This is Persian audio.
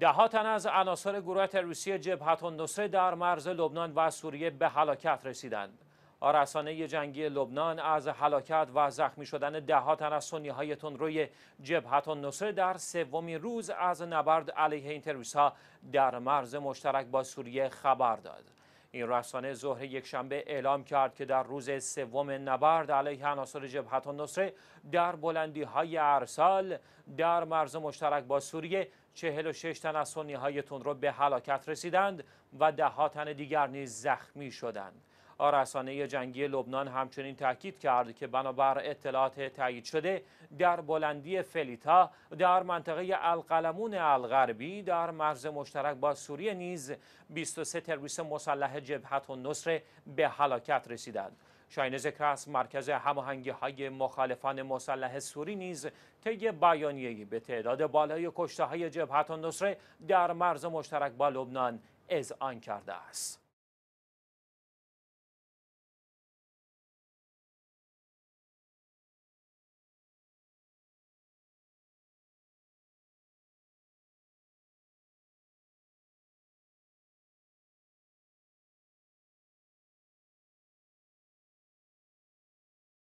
ده تن از عناصر گروه تروریستی جبهت النصره در مرز لبنان و سوریه به هلاکت رسیدند. آرسانه جنگی لبنان از هلاکت و زخمی شدن ده تن از سنی های تندروی جبهت النصره در سومین روز از نبرد علیه این ها در مرز مشترک با سوریه خبر داد. این رسانه ظهر یکشنبه اعلام کرد که در روز سوم نبرد علیه عناصر جبهت النصره در بلندی های ارسال در مرز مشترک با سوریه 46 تن از سنی های تون به هلاکت رسیدند و ده تن دیگر نیز زخمی شدند رسانه جنگی لبنان همچنین تاکید کرد که بنابر اطلاعات تایید شده در بلندی فلیتا در منطقه القلمون الغربی در مرز مشترک با سوریه نیز 23 تروریست مسلح جبهت و نصر به هلاکت رسیدند شاین ذکر است مرکز هماهنگی های مخالفان مسلح سوری نیز طی بیانیه‌ای به تعداد بالای کشته های جبهت نصره در مرز مشترک با لبنان اذعان کرده است